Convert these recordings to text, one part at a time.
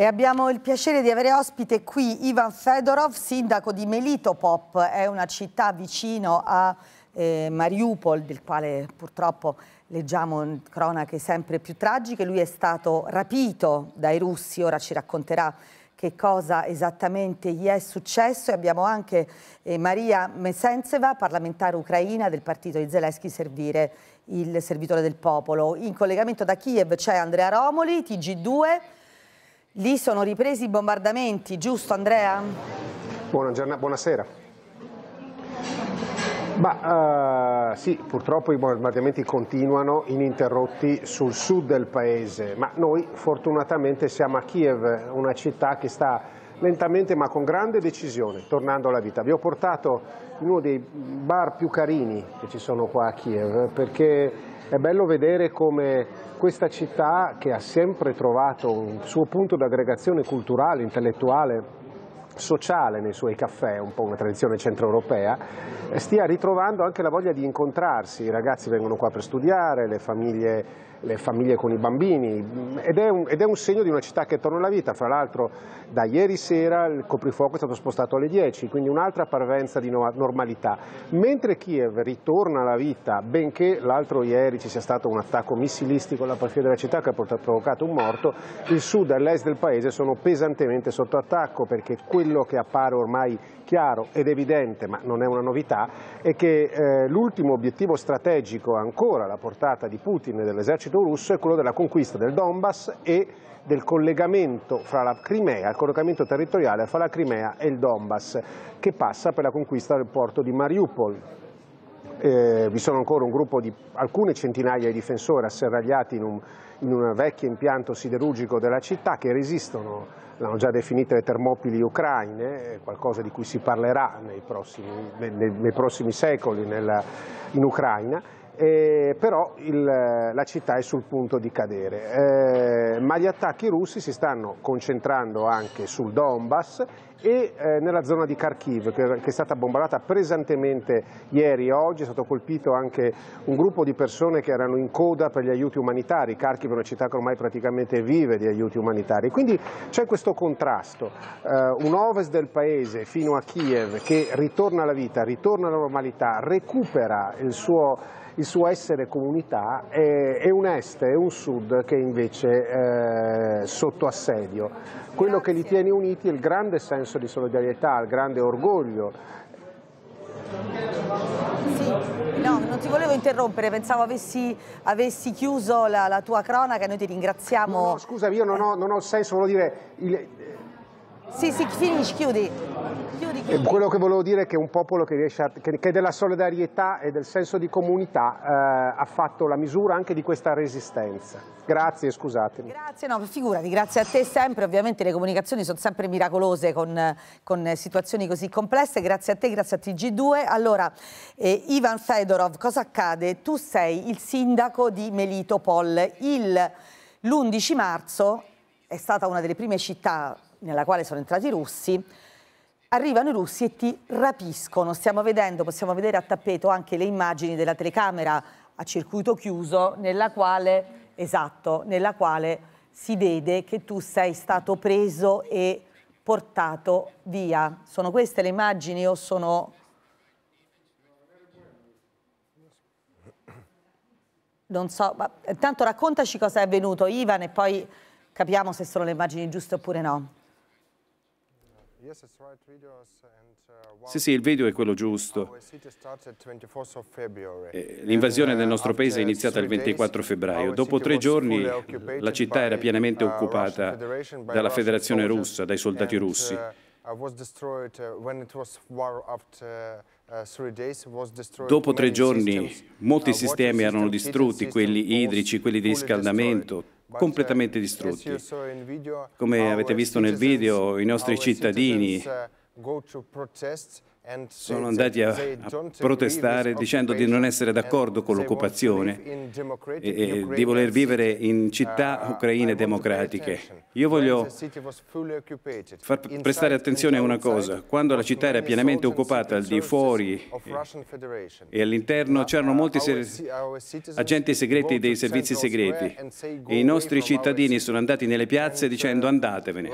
E abbiamo il piacere di avere ospite qui Ivan Fedorov, sindaco di Melitopop, è una città vicino a eh, Mariupol, del quale purtroppo leggiamo cronache sempre più tragiche. Lui è stato rapito dai russi, ora ci racconterà che cosa esattamente gli è successo e abbiamo anche eh, Maria Mesenseva, parlamentare ucraina del partito di Zelensky Servire, il servitore del popolo. In collegamento da Kiev c'è Andrea Romoli, TG2, Lì sono ripresi i bombardamenti, giusto Andrea? Buona buonasera. Ma, uh, eh, sì, purtroppo i bombardamenti continuano ininterrotti sul sud del paese, ma noi fortunatamente siamo a Kiev, una città che sta lentamente ma con grande decisione, tornando alla vita. Vi ho portato in uno dei bar più carini che ci sono qua a Kiev, perché è bello vedere come questa città, che ha sempre trovato un suo punto d'aggregazione culturale, intellettuale, sociale nei suoi caffè, un po' una tradizione centroeuropea, eh, stia ritrovando anche la voglia di incontrarsi, i ragazzi vengono qua per studiare, le famiglie, le famiglie con i bambini ed è, un, ed è, un, segno di una città che torna alla vita, fra l'altro da ieri sera il coprifuoco è stato spostato alle 10, quindi un'altra parvenza di no normalità, mentre Kiev ritorna alla vita, benché l'altro ieri ci sia stato un attacco missilistico alla porfia della città che ha provocato un morto, il sud e l'est del paese sono pesantemente sotto attacco perché quelli quello che appare ormai chiaro ed evidente, ma non è una novità, è che eh, l'ultimo obiettivo strategico ancora alla portata di Putin e dell'esercito russo è quello della conquista del Donbass e del collegamento fra la Crimea, il collegamento territoriale fra la Crimea e il Donbass, che passa per la conquista del porto di Mariupol eh, vi sono ancora un gruppo di alcune centinaia di difensori asserragliati in un, in un vecchio impianto siderurgico della città che resistono, l'hanno già definite le termopili ucraine, qualcosa di cui si parlerà nei prossimi, nei, nei prossimi secoli nella, in Ucraina, eh, però il, la città è sul punto di cadere. Eh, ma gli attacchi russi si stanno concentrando anche sul Donbass e eh, nella zona di Kharkiv che, che, è stata bombardata pesantemente ieri e oggi, è stato colpito anche un gruppo di persone che erano in coda per gli aiuti umanitari, Kharkiv è una città che ormai praticamente vive di aiuti umanitari, quindi c'è questo contrasto, eh, un ovest del paese fino a Kiev che ritorna alla vita, ritorna alla normalità, recupera il suo, il suo essere comunità e, e, un est e un sud che invece eh, sotto assedio. Quello che li tiene uniti è il grande senso senso di solidarietà, al grande orgoglio. Sì, no, non ti volevo interrompere, pensavo avessi, avessi chiuso la, la, tua cronaca noi ti ringraziamo. No, no scusami, io non ho, non ho senso, volevo dire, il, sì, sì, finisci, chiudi. chiudi, chiudi. Quello che volevo dire è che un popolo che, riesce a, che, che della solidarietà e del senso di comunità eh, ha fatto la misura anche di questa resistenza. Grazie, scusatemi. Grazie, no, figurati, grazie a te sempre. Ovviamente le comunicazioni sono sempre miracolose con, con situazioni così complesse. Grazie a te, grazie a TG2. Allora, eh, Ivan Fedorov, cosa accade? Tu sei il sindaco di Melitopol. L'11 marzo è stata una delle prime città nella quale sono entrati i russi, arrivano i russi e ti rapiscono. Stiamo vedendo, possiamo vedere a tappeto anche le immagini della telecamera a circuito chiuso nella quale, esatto, nella quale si vede che tu sei stato preso e portato via. Sono queste le immagini o sono... Non so, ma intanto eh, raccontaci cosa è avvenuto Ivan e poi capiamo se sono le immagini giuste oppure no. Uh, sì, sì, il video è quello giusto. Eh, l'invasione del uh, nostro paese è iniziata il 24 febbraio. Dopo tre giorni la città era pienamente uh, occupata dalla Federazione russa, dai soldati russi. Dopo tre giorni molti sistemi erano distrutti, quelli idrici, quelli di riscaldamento, completamente uh, distrutti. Come avete visto nel video, i nostri cittadini uh, sono andati a, protestare dicendo di non essere d'accordo con l'occupazione e, e, di voler vivere in uh, città ucraine democratiche. Io voglio far prestare attenzione a una cosa. Quando la città era pienamente occupata, al di fuori eh, e, all'interno uh, c'erano molti se agenti segreti dei servizi segreti e i nostri cittadini sono andati nelle piazze uh, dicendo andatevene.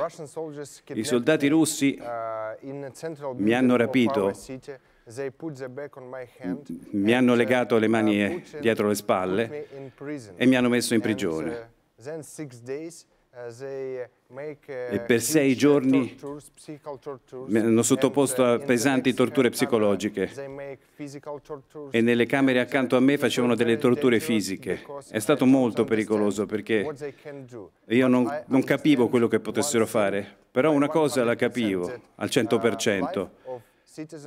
I soldati russi mi hanno rapito io mi hanno legato le mani dietro le spalle e mi hanno messo in prigione. E per sei giorni mi hanno sottoposto a pesanti torture psicologiche e nelle camere accanto a me facevano delle torture fisiche. È stato molto pericoloso perché io non, non capivo quello che potessero fare, però una cosa la capivo al 100%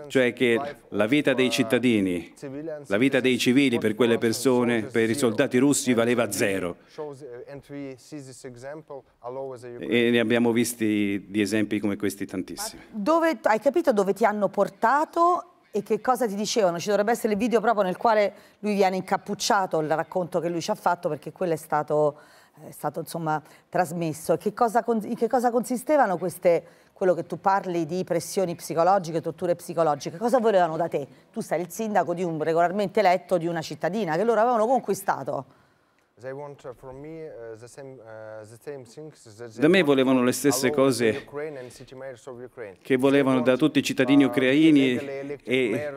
cioè che la vita dei cittadini, la vita dei civili per quelle persone, per i soldati russi valeva zero. E ne abbiamo visti di esempi come questi tantissimi. Dove, hai capito dove ti hanno portato e che cosa ti dicevano? Ci dovrebbe essere il video proprio nel quale lui viene incappucciato, il racconto che lui ci ha fatto, perché quello è stato, è stato insomma, trasmesso. Che cosa, in che cosa consistevano queste quello che tu parli di pressioni psicologiche, torture psicologiche, cosa volevano da te? Tu sei il sindaco di un regolarmente eletto di una cittadina che loro avevano conquistato. Uh, uh, uh, da me volevano le stesse cose che volevano da tutti i cittadini ucraini e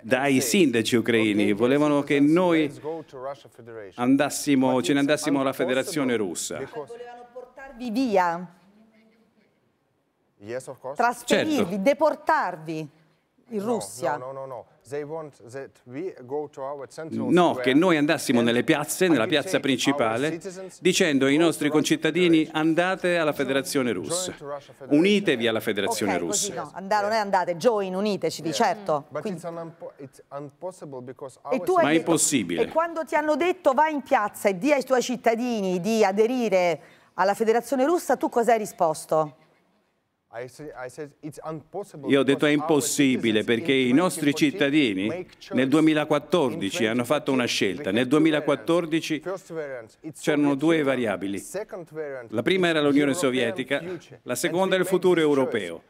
dai sindaci ucraini. Volevano che noi andassimo, ce ne andassimo alla federazione russa. Volevano portarvi via. Yes, of course. Trasferirvi, certo. deportarvi in no, Russia. No, no, no, no. no che noi andassimo nelle piazze, nella piazza principale, dicendo ai nostri concittadini andate alla Federazione Russa, unitevi alla Federazione okay, Russa. Così, no. Andare, non è andate, join, uniteci, yeah. certo. Quindi... E tu Ma è impossibile. E quando ti hanno detto vai in piazza e di ai tuoi cittadini di aderire alla Federazione Russa, tu cosa hai risposto? Io ho detto è impossibile perché i nostri cittadini nel 2014 hanno fatto una scelta. Nel 2014 c'erano due variabili. La prima era l'Unione Sovietica, la seconda era il futuro europeo.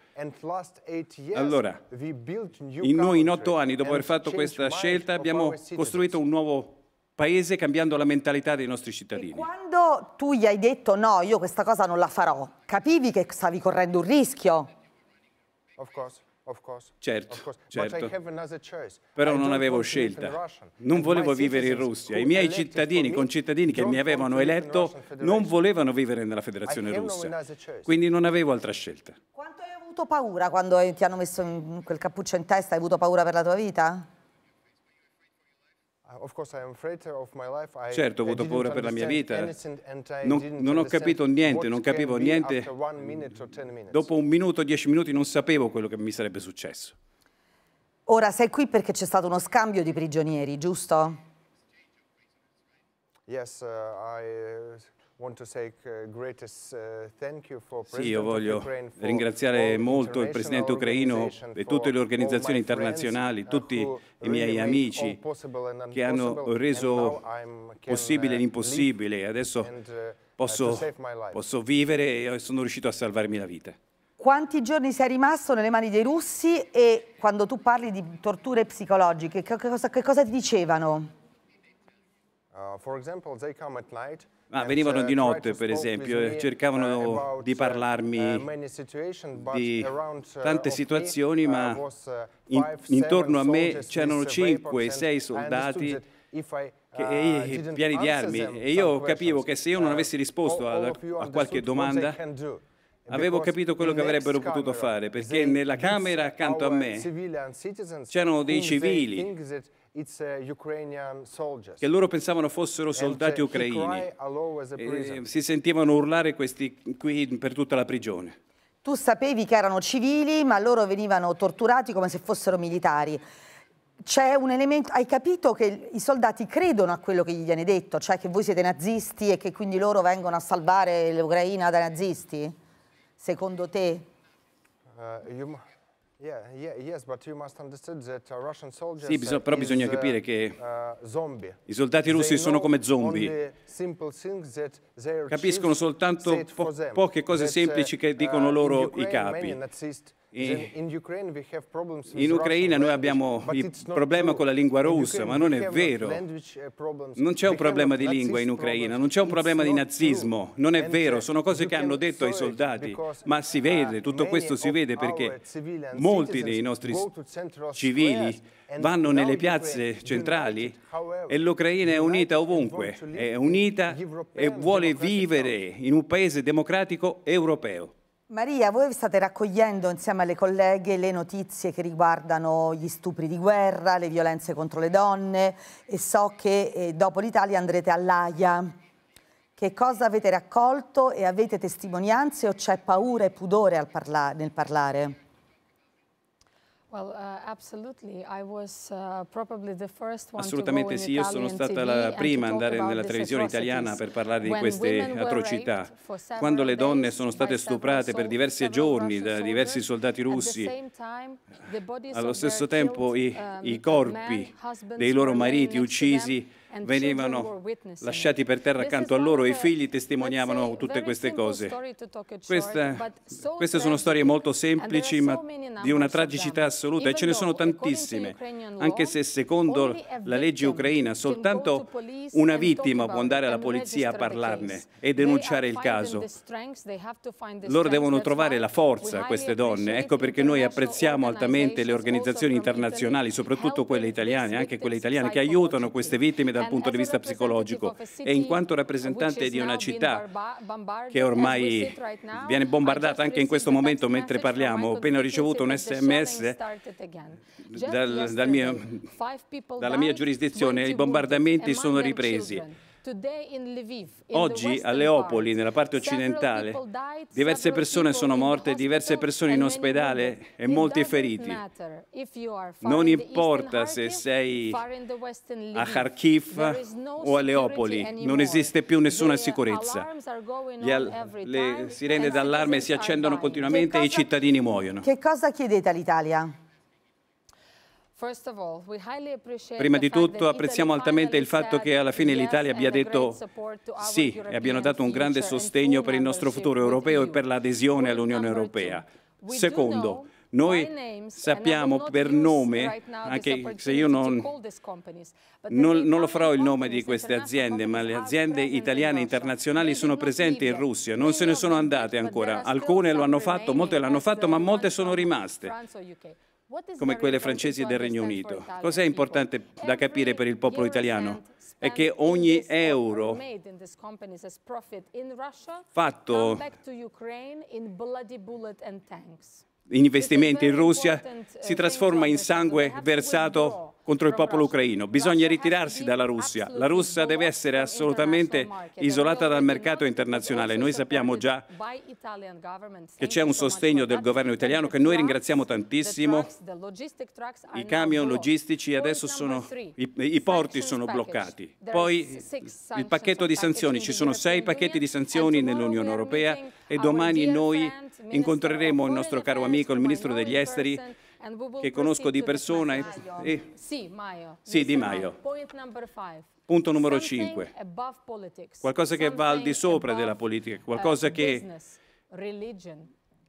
Allora, in noi in otto anni, dopo aver fatto questa scelta, abbiamo costruito un nuovo paese cambiando la mentalità dei nostri cittadini. E quando tu gli hai detto no, io questa cosa non la farò, capivi che stavi correndo un rischio? Of course. Of course, Certo, certo. Però non avevo scelta. Non volevo vivere in Russia. I miei cittadini, concittadini che mi avevano eletto, non volevano vivere nella Federazione Russa. Quindi non avevo altra scelta. Quanto hai avuto paura quando ti hanno messo quel cappuccio in testa? Hai avuto paura per la tua vita? Uh, certo, ho avuto paura per la mia vita. Non, non ho capito niente, non capivo niente. Dopo un minuto, dieci minuti non sapevo quello che mi sarebbe successo. Ora sei qui perché c'è stato uno scambio di prigionieri, giusto? Yes, uh, I, Uh, uh, sì, io voglio ringraziare molto il Presidente ucraino e tutte le organizzazioni internazionali, uh, tutti i miei amici che hanno reso possibile l'impossibile. e Adesso posso, posso vivere e sono riuscito a salvarmi la vita. Quanti giorni sei rimasto nelle mani dei russi e quando tu parli di torture psicologiche, che cosa, che cosa ti dicevano? Uh, for example, they come at night ma venivano di notte, per esempio, cercavano di parlarmi di tante situazioni, ma in, intorno a me c'erano 5-6 soldati uh, e piani di armi. E io capivo che se io non uh, avessi risposto a, a qualche domanda, Avevo capito quello che avrebbero potuto fare, perché nella camera accanto a me c'erano dei civili Uh, che loro pensavano fossero uh, soldati ucraini e si sentivano urlare questi qui per tutta la prigione. Tu sapevi che erano civili, ma loro venivano torturati come se fossero militari. C'è un Elemento, hai capito che i soldati credono a quello che gli viene detto, cioè che voi siete nazisti e che quindi loro vengono a salvare l'Ucraina dai nazisti? Secondo te? Uh, Uh, sì, però bisogna capire che uh, i soldati russi sono come zombie. Capiscono soltanto po poche cose semplici uh, che dicono loro i capi. In Ucraina noi abbiamo il problema con la lingua russa, ma non è vero. Eh, non c'è un problema di lingua in Ucraina, non c'è un problema di nazismo, non è vero, uh, sono cose che hanno detto ai soldati, ma si vede, tutto questo si vede perché molti dei nostri civili vanno nelle piazze centrali e l'Ucraina è unita ovunque, è unita e vuole vivere in un paese democratico europeo. Maria, voi state raccogliendo insieme alle colleghe le notizie che riguardano gli stupri di guerra, le violenze contro le donne e so che eh, dopo l'Italia andrete all'AIA. Che cosa avete raccolto e avete testimonianze o c'è paura e pudore parla nel parlare? Uh, uh, Assolutamente sì, io sono stata la prima ad andare nella televisione italiana per parlare di queste atrocità. Quando le donne sono state stuprate per diversi giorni da diversi soldati russi, allo stesso tempo i, um, i corpi dei loro mariti uccisi venivano lasciati per terra accanto a loro e i figli testimoniavano tutte queste cose. Questa, queste sono storie molto semplici ma di una tragicità assoluta e ce ne sono tantissime, anche se secondo la legge ucraina soltanto una vittima può andare alla polizia a parlarne e denunciare il caso. Loro devono trovare la forza, queste donne. Ecco perché noi apprezziamo altamente le organizzazioni internazionali, soprattutto quelle italiane, anche quelle italiane, che aiutano queste vittime da dal punto di vista psicologico e in quanto rappresentante di una città che ormai viene bombardata anche in questo momento mentre parliamo, ho appena ricevuto un sms dal, dal mio, dalla mia giurisdizione, i bombardamenti sono ripresi. Oggi a Leopoli, nella parte occidentale, diverse persone sono morte, diverse persone in ospedale e molti feriti. Non importa se sei a Kharkiv o a Leopoli, non esiste più nessuna uh, sicurezza. le sirene d'allarme si accendono continuamente e i cittadini muoiono. Che cosa chiedete all'Italia? Prima di tutto apprezziamo altamente il fatto che alla fine l'Italia abbia detto sì e abbiano dato un grande sostegno per il nostro futuro europeo e per l'adesione all'Unione Europea. Secondo, noi sappiamo per nome, anche se io non, non, non, lo farò il nome di queste aziende, ma le aziende italiane e internazionali sono presenti in Russia, non se ne sono andate ancora. Alcune lo hanno fatto, molte l'hanno fatto, ma molte sono rimaste come quelle francesi del Regno Unito. Cos'è importante da capire per il popolo italiano? È che ogni euro fatto in investimenti in Russia si uh, trasforma in sangue versato contro il popolo ucraino. Bisogna ritirarsi dalla Russia. La Russia deve essere assolutamente isolata dal mercato internazionale. Noi sappiamo già che c'è un sostegno del governo italiano che noi ringraziamo tantissimo. I camion logistici adesso sono, i, i porti sono bloccati. Poi il pacchetto di sanzioni, ci sono sei pacchetti di sanzioni nell'Unione Europea e domani noi incontreremo il nostro caro amico, il ministro degli esteri, che conosco di persona. E, sì, Maio. Sì, Di Maio. Punto numero 5. Qualcosa che va al di sopra della politica, uh, qualcosa che,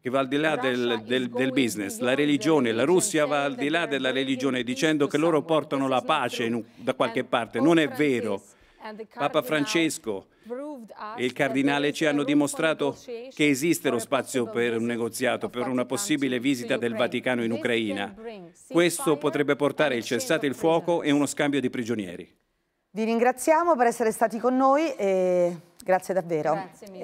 che va al di là del, del, del business, la religione. La Russia va al di là della religione dicendo che loro portano la pace in, da qualche parte. Non è vero. Papa Francesco e il Cardinale ci hanno dimostrato che esiste lo spazio per un negoziato, per una possibile visita del Vaticano in Ucraina. Questo potrebbe portare il cessate il fuoco e uno scambio di prigionieri. Vi ringraziamo per essere stati con noi e grazie davvero. Grazie